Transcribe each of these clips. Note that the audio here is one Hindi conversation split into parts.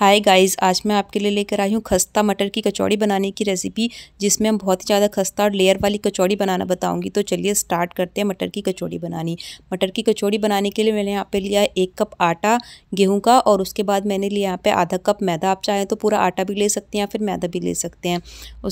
हाय गाइस आज मैं आपके लिए लेकर आई हूँ खस्ता मटर की कचौड़ी बनाने की रेसिपी जिसमें हम बहुत ही ज़्यादा खस्ता और लेयर वाली कचौड़ी बनाना बताऊँगी तो चलिए स्टार्ट करते हैं मटर की कचौड़ी बनानी मटर की कचौड़ी बनाने के लिए मैंने यहाँ पे लिया है एक कप आटा गेहूँ का और उसके बाद मैंने लिया यहाँ पर आधा कप मैदा आप चाहें तो पूरा आटा भी ले सकते हैं या फिर मैदा भी ले सकते हैं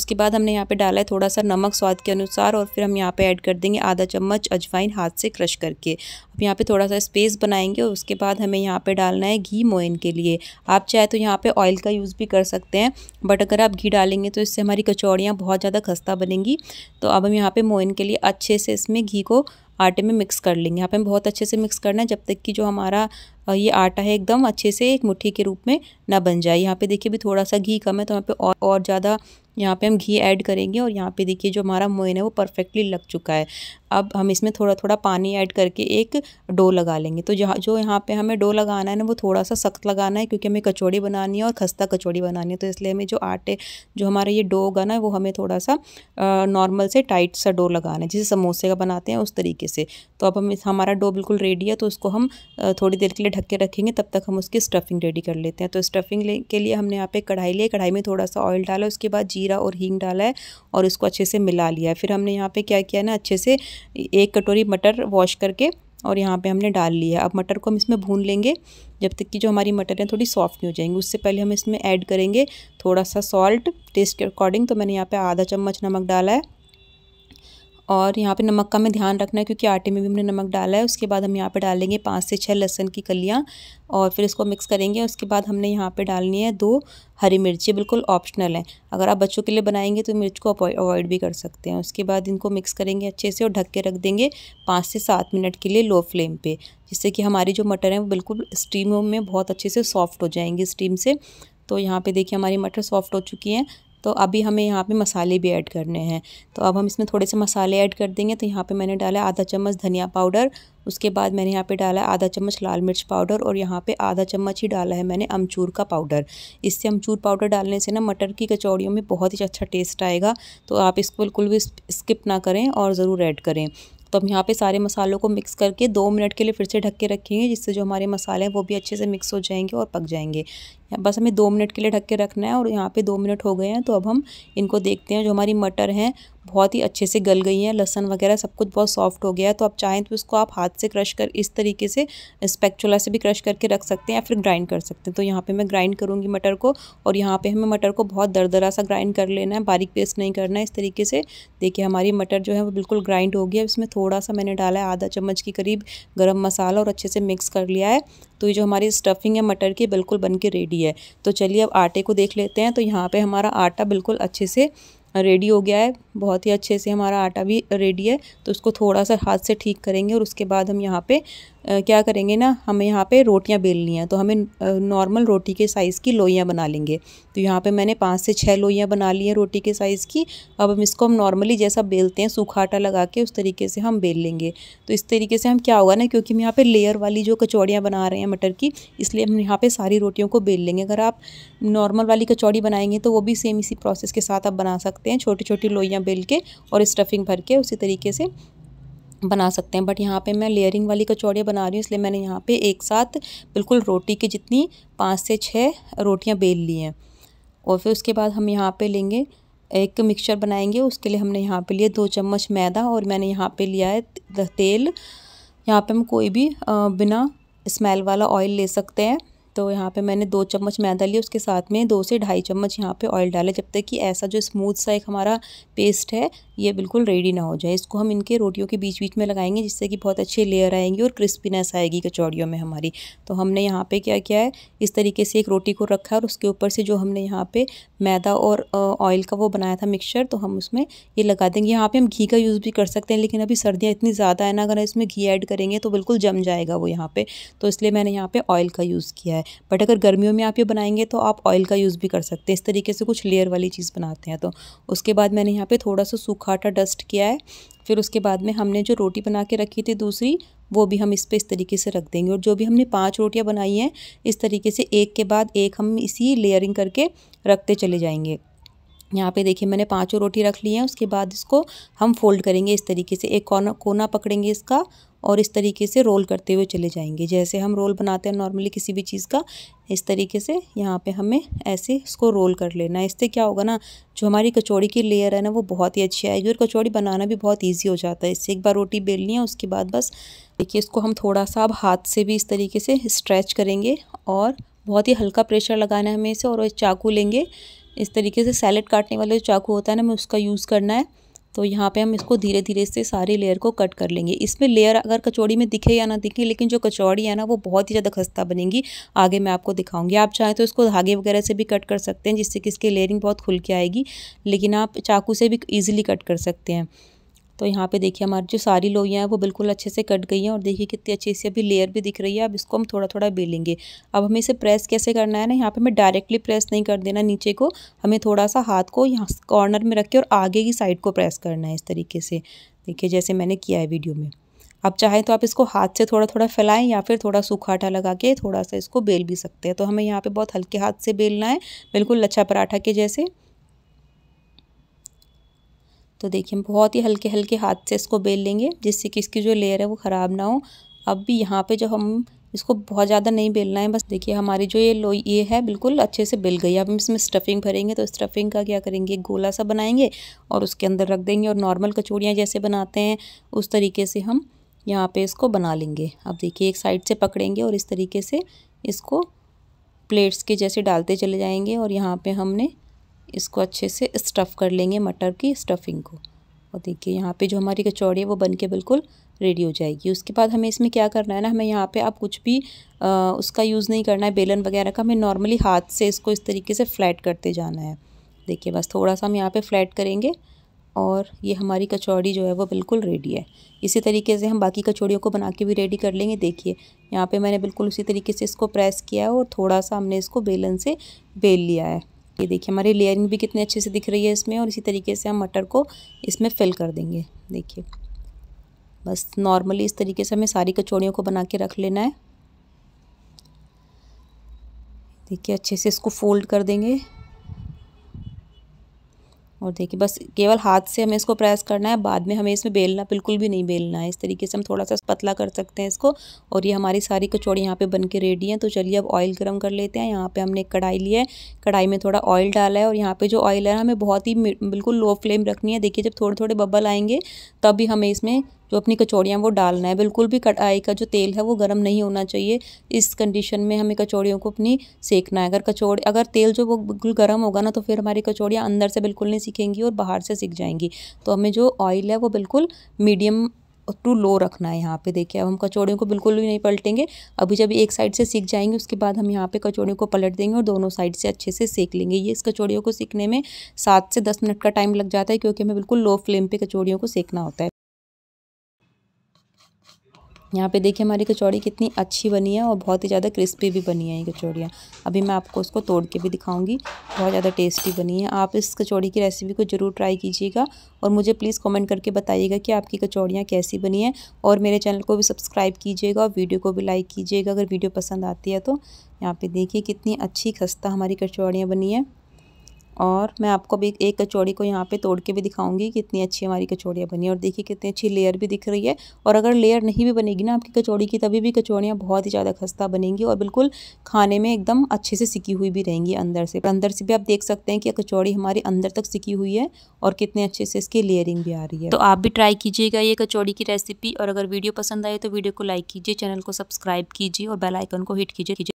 उसके बाद हमने यहाँ पर डाला है थोड़ा सा नमक स्वाद के अनुसार और फिर हम यहाँ पर ऐड कर देंगे आधा चम्मच अजवाइन हाथ से क्रश करके अब यहाँ पर थोड़ा सा स्पेस बनाएंगे और उसके बाद हमें यहाँ पर डालना है घी मोइन के लिए आप चाहे तो तो यहाँ पे ऑयल का यूज़ भी कर सकते हैं बट अगर आप घी डालेंगे तो इससे हमारी कचौड़ियाँ बहुत ज़्यादा खस्ता बनेंगी तो अब हम यहाँ पे मोइन के लिए अच्छे से इसमें घी को आटे में मिक्स कर लेंगे यहाँ पे हम बहुत अच्छे से मिक्स करना है जब तक कि जो हमारा ये आटा है एकदम अच्छे से एक मुट्ठी के रूप में ना बन जाए यहाँ पे देखिए भी थोड़ा सा घी कम है तो यहाँ पे और, और ज़्यादा यहाँ पे हम घी ऐड करेंगे और यहाँ पे देखिए जो हमारा मोइन है वो परफेक्टली लग चुका है अब हम इसमें थोड़ा थोड़ा पानी ऐड करके एक डो लगा लेंगे तो जहाँ जो यहाँ पे हमें डो लगाना है ना वो थोड़ा सा सख्त लगाना है क्योंकि हमें कचौड़ी बनानी है और खस्ता कचौड़ी बनानी है तो इसलिए हमें जो आटे जो हमारा ये डो होगा ना वो हमें थोड़ा सा नॉर्मल से टाइट सा डो लगाना है जिसे समोसे का बनाते हैं उस तरीके से तो अब हम हमारा डो बिल्कुल रेडी है तो उसको हम थोड़ी देर के लिए ढक के रखेंगे तब तक हम उसकी स्टफिंग रेडी कर लेते हैं तो स्टफिंग के लिए हमने यहाँ पे कढ़ाई लिया कढ़ाई में थोड़ा सा ऑयल डाला उसके बाद जीरा जीरा और हींग डाला है और उसको अच्छे से मिला लिया है फिर हमने यहाँ पे क्या किया ना अच्छे से एक कटोरी मटर वॉश करके और यहाँ पे हमने डाल लिया अब मटर को हम इसमें भून लेंगे जब तक कि जो हमारी मटर है थोड़ी सॉफ्ट नहीं हो जाएंगी उससे पहले हम इसमें ऐड करेंगे थोड़ा सा सॉल्ट टेस्ट के अकॉर्डिंग तो मैंने यहाँ पे आधा चम्मच नमक डाला है और यहाँ पे नमक का हमें ध्यान रखना है क्योंकि आटे में भी हमने नमक डाला है उसके बाद हम यहाँ पे डालेंगे पाँच से छः लहसन की कलियाँ और फिर इसको मिक्स करेंगे उसके बाद हमने यहाँ पे डालनी है दो हरी मिर्ची बिल्कुल ऑप्शनल है अगर आप बच्चों के लिए बनाएंगे तो मिर्च को अवॉइड भी कर सकते हैं उसके बाद इनको मिक्स करेंगे अच्छे से और ढक के रख देंगे पाँच से सात मिनट के लिए लो फ्लेम पर जिससे कि हमारी जो मटर है वो बिल्कुल स्टीम में बहुत अच्छे से सॉफ्ट हो जाएंगे स्टीम से तो यहाँ पे देखिए हमारी मटर सॉफ्ट हो चुकी हैं तो अभी हमें यहाँ पे मसाले भी ऐड करने हैं तो अब हम इसमें थोड़े से मसाले ऐड कर देंगे तो यहाँ पे मैंने डाला आधा चम्मच धनिया पाउडर उसके बाद मैंने यहाँ पे डाला आधा चम्मच लाल मिर्च पाउडर और यहाँ पे आधा चम्मच ही डाला है मैंने अमचूर का पाउडर इससे अमचूर पाउडर डालने से ना मटर की कचौड़ियों में बहुत ही अच्छा टेस्ट आएगा तो आप इसको बिल्कुल भी स्किप ना करें और ज़रूर ऐड करें तो हम यहाँ पे सारे मसालों को मिक्स करके दो मिनट के लिए फिर से ढक के रखेंगे जिससे जो हमारे मसाले हैं वो भी अच्छे से मिक्स हो जाएंगे और पक जाएंगे बस हमें दो मिनट के लिए ढक के रखना है और यहाँ पे दो मिनट हो गए हैं तो अब हम इनको देखते हैं जो हमारी मटर हैं बहुत ही अच्छे से गल गई हैं लहसन वगैरह सब कुछ बहुत सॉफ्ट हो गया है तो आप चाहें तो इसको आप हाथ से क्रश कर इस तरीके से स्पेक्चुला से भी क्रश करके रख सकते हैं या फिर ग्राइंड कर सकते हैं तो यहाँ पर मैं ग्राइंड करूँगी मटर को और यहाँ पे हमें मटर को बहुत दरदरा सा ग्राइंड कर लेना है बारीक पेस्ट नहीं करना है इस तरीके से देखिए हमारी मटर जो है वो बिल्कुल ग्राइंड हो गया है इसमें थोड़ा सा मैंने डाला है आधा चम्मच के करीब गर्म मसाला और अच्छे से मिक्स कर लिया है तो ये जो हमारी स्टफिंग है मटर की बिल्कुल बन के रेडी है तो चलिए अब आटे को देख लेते हैं तो यहाँ पर हमारा आटा बिल्कुल अच्छे से रेडी हो गया है बहुत ही अच्छे से हमारा आटा भी रेडी है तो उसको थोड़ा सा हाथ से ठीक करेंगे और उसके बाद हम यहाँ पे क्या करेंगे ना हमें यहाँ पे रोटियाँ बेलनी हैं तो हमें नॉर्मल रोटी के साइज़ की लोइयाँ बना लेंगे तो यहाँ पे मैंने पाँच से छः लोइयाँ बना ली हैं रोटी के साइज़ की अब हम इसको हम नॉर्मली जैसा बेलते हैं सूखा आटा लगा के उस तरीके से हम बेल लेंगे तो इस तरीके से हम क्या होगा ना क्योंकि हम यहाँ पर लेयर वाली जो कचौड़ियाँ बना रहे हैं मटर की इसलिए हम यहाँ पर सारी रोटियों को बेल लेंगे अगर आप नॉर्मल वाली कचौड़ी बनाएंगे तो वो भी सेम इसी प्रोसेस के साथ आप बना सकते हैं छोटी छोटी लोइयाँ बेल के और स्टफिंग भर के उसी तरीके से बना सकते हैं बट यहाँ पे मैं लेयरिंग वाली कचौड़ियाँ बना रही हूँ इसलिए मैंने यहाँ पे एक साथ बिल्कुल रोटी की जितनी पाँच से छः रोटियाँ बेल ली हैं और फिर उसके बाद हम यहाँ पे लेंगे एक मिक्सचर बनाएंगे उसके लिए हमने यहाँ पे लिए दो चम्मच मैदा और मैंने यहाँ पे लिया है तेल यहाँ पे हम कोई भी बिना स्मेल वाला ऑयल ले सकते हैं तो यहाँ पे मैंने दो चम्मच मैदा लिया उसके साथ में दो से ढाई चम्मच यहाँ पे ऑयल डाला जब तक कि ऐसा जो स्मूथ सा एक हमारा पेस्ट है ये बिल्कुल रेडी ना हो जाए इसको हम इनके रोटियों के बीच बीच में लगाएंगे जिससे कि बहुत अच्छे लेयर आएंगी और क्रिस्पीनेस आएगी कचौड़ियों में हमारी तो हमने यहाँ पर क्या किया है इस तरीके से एक रोटी को रखा और उसके ऊपर से जो हमने यहाँ पर मैदा और ऑयल का वो बनाया था मिक्सचर तो हम उसमें ये लगा देंगे यहाँ पर हम घी का यूज़ भी कर सकते हैं लेकिन अभी सर्दियाँ इतनी ज़्यादा है ना अगर इसमें घी ऐड करेंगे तो बिल्कुल जम जाएगा वो यहाँ पर तो इसलिए मैंने यहाँ पर ऑयल का यूज़ किया है बट अगर गर्मियों में आप ये बनाएंगे तो आप ऑयल का यूज़ भी कर सकते हैं इस तरीके से कुछ लेयर वाली चीज़ बनाते हैं तो उसके बाद मैंने यहाँ पे थोड़ा सा सूखा आटा डस्ट किया है फिर उसके बाद में हमने जो रोटी बना के रखी थी दूसरी वो भी हम इस पर इस तरीके से रख देंगे और जो भी हमने पांच रोटियां बनाई हैं इस तरीके से एक के बाद एक हम इसी लेयरिंग करके रखते चले जाएंगे यहाँ पे देखिए मैंने पांचों रोटी रख ली है उसके बाद इसको हम फोल्ड करेंगे इस तरीके से एक कोना कोना पकड़ेंगे इसका और इस तरीके से रोल करते हुए चले जाएंगे जैसे हम रोल बनाते हैं नॉर्मली किसी भी चीज़ का इस तरीके से यहाँ पे हमें ऐसे इसको रोल कर लेना इससे क्या होगा ना जो हमारी कचौड़ी की लेयर है ना वो बहुत ही अच्छी आएगी और कचौड़ी बनाना भी बहुत ईजी हो जाता है इससे एक बार रोटी बेलनी है उसके बाद बस देखिए इसको हम थोड़ा सा अब हाथ से भी इस तरीके से स्ट्रैच करेंगे और बहुत ही हल्का प्रेशर लगाना है हमें इसे और चाकू लेंगे इस तरीके से सैलेड काटने वाले जो चाकू होता है ना हमें उसका यूज़ करना है तो यहाँ पे हम इसको धीरे धीरे से सारे लेयर को कट कर लेंगे इसमें लेयर अगर कचौड़ी में दिखे या ना दिखे लेकिन जो कचौड़ी है ना वो बहुत ही ज़्यादा खस्ता बनेगी आगे मैं आपको दिखाऊंगी आप चाहें तो इसको धागे वगैरह से भी कट कर सकते हैं जिससे कि इसकी लेयरिंग बहुत खुल के आएगी लेकिन आप चाकू से भी ईजिली कट कर सकते हैं तो यहाँ पे देखिए हमारी जो सारी लोइयाँ हैं वो बिल्कुल अच्छे से कट गई हैं और देखिए कितनी अच्छी से अभी लेयर भी दिख रही है अब इसको हम थोड़ा थोड़ा बेलेंगे अब हमें इसे प्रेस कैसे करना है ना यहाँ पर हमें डायरेक्टली प्रेस नहीं कर देना नीचे को हमें थोड़ा सा हाथ को यहाँ कॉर्नर में रख के और आगे की साइड को प्रेस करना है इस तरीके से देखिए जैसे मैंने किया है वीडियो में अब चाहे तो आप इसको हाथ से थोड़ा थोड़ा फैलाएं या फिर थोड़ा सूखा आटा लगा के थोड़ा सा इसको बेल भी सकते हैं तो हमें यहाँ पे बहुत हल्के हाथ से बेलना है बिल्कुल लच्छा पराठा के जैसे तो देखिए हम बहुत ही हल्के हल्के हाथ से इसको बेल लेंगे जिससे कि इसकी जो लेयर है वो ख़राब ना हो अब भी यहाँ पे जब हम इसको बहुत ज़्यादा नहीं बेलना है बस देखिए हमारी जो ये लोई ये है बिल्कुल अच्छे से बेल गई अब हम इसमें स्टफिंग भरेंगे तो स्टफिंग का क्या करेंगे एक गोला सा बनाएंगे और उसके अंदर रख देंगे और नॉर्मल कचौड़ियाँ जैसे बनाते हैं उस तरीके से हम यहाँ पे इसको बना लेंगे अब देखिए एक साइड से पकड़ेंगे और इस तरीके से इसको प्लेट्स के जैसे डालते चले जाएंगे और यहाँ पर हमने इसको अच्छे से स्टफ़ कर लेंगे मटर की स्टफ़िंग को और देखिए यहाँ पे जो हमारी कचौड़ी है वो बन के बिल्कुल रेडी हो जाएगी उसके बाद हमें इसमें क्या करना है ना हमें यहाँ पे आप कुछ भी आ, उसका यूज़ नहीं करना है बेलन वगैरह का हमें नॉर्मली हाथ से इसको इस तरीके से फ्लैट करते जाना है देखिए बस थोड़ा सा हम यहाँ पर फ्लैट करेंगे और ये हमारी कचौड़ी जो है वो बिल्कुल रेडी है इसी तरीके से हम बाकी कचौड़ियों को बना के भी रेडी कर लेंगे देखिए यहाँ पे मैंने बिल्कुल उसी तरीके से इसको प्रेस किया है और थोड़ा सा हमने इसको बेलन से बेल लिया है ये देखिए हमारी लेयरिंग भी कितने अच्छे से दिख रही है इसमें और इसी तरीके से हम मटर को इसमें फिल कर देंगे देखिए बस नॉर्मली इस तरीके से हमें सारी कचौड़ियों को बना के रख लेना है देखिए अच्छे से इसको फोल्ड कर देंगे और देखिए बस केवल हाथ से हमें इसको प्रेस करना है बाद में हमें इसमें बेलना बिल्कुल भी नहीं बेलना है इस तरीके से हम थोड़ा सा पतला कर सकते हैं इसको और ये हमारी सारी कचौड़ी यहाँ पे बन के रेडी है तो चलिए अब ऑयल गर्म कर लेते हैं यहाँ पे हमने एक कढ़ाई लिया है कढ़ाई में थोड़ा ऑयल डाला है और यहाँ पर जो ऑयल है हमें बहुत ही बिल्कुल लो फ्लेम रखनी है देखिए जब थोड़े थोड़े बबल आएंगे भी हमें इसमें जो तो अपनी कचौड़ियाँ वो डालना है बिल्कुल भी कढ़ाई का जो तेल है वो गर्म नहीं होना चाहिए इस कंडीशन में हमें कचौड़ियों को अपनी सेकना है अगर कचौड़ अगर तेल जो वो बिल्कुल गर्म होगा ना तो फिर हमारी कचौड़ियाँ अंदर से बिल्कुल नहीं सीखेंगी और बाहर से सीख जाएंगी तो हमें जो ऑयल है वो बिल्कुल मीडियम टू लो रखना है यहाँ पे देखिए अब हम कचौड़ियों को बिल्कुल भी नहीं पलटेंगे अभी जब एक साइड से सीख जाएंगे उसके बाद हम यहाँ पे कचौड़ियों को पलट देंगे और दोनों साइड से अच्छे से सेक लेंगे ये इस कचौड़ियों को सीखने में सात से दस मिनट का टाइम लग जाता है क्योंकि हमें बिल्कुल लो फ्लेम पे कचौड़ियों को सेकना होता है यहाँ पे देखिए हमारी कचौड़ी कितनी अच्छी बनी है और बहुत ही ज़्यादा क्रिस्पी भी बनी है ये कचौड़ियाँ अभी मैं आपको उसको तोड़ के भी दिखाऊंगी बहुत ज़्यादा टेस्टी बनी है आप इस कचौड़ी की रेसिपी को ज़रूर ट्राई कीजिएगा और मुझे प्लीज़ कमेंट करके बताइएगा कि आपकी कचौड़ियाँ कैसी बनी हैं और मेरे चैनल को भी सब्सक्राइब कीजिएगा और वीडियो को भी लाइक कीजिएगा अगर वीडियो पसंद आती है तो यहाँ पर देखिए कितनी अच्छी खस्ता हमारी कचौड़ियाँ बनी है और मैं आपको भी एक कचौड़ी को यहाँ पे तोड़ के भी दिखाऊंगी कितनी अच्छी हमारी कचौड़ियाँ बनी और देखिए कितनी अच्छी लेयर भी दिख रही है और अगर लेयर नहीं भी बनेगी ना आपकी कचौड़ी की तभी भी कचौड़ियाँ बहुत ही ज़्यादा खस्ता बनेंगी और बिल्कुल खाने में एकदम अच्छे से सिकी हुई भी रहेंगी अंदर से अंदर से भी आप देख सकते हैं कि कचौड़ी हमारी अंदर तक सिकी हुई है और कितने अच्छे से इसकी लेयरिंग भी आ रही है तो आप भी ट्राई कीजिएगा ये कचौड़ी की रेसिपी और अगर वीडियो पसंद आए तो वीडियो को लाइक कीजिए चैनल को सब्सक्राइब कीजिए और बेलाइकन को हिट कीजिए